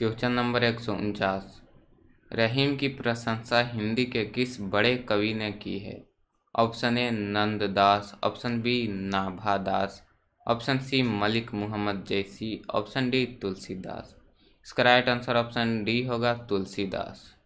question number एक सौ उनचास रहीम की प्रशंसा हिंदी के किस बड़े कवि ने की है option A Nanddas option B Nabhadas option C Malik Mohammad Jaisi option D Tulsidas इसका राइट आंसर ऑप्शन डी होगा तुलसीदास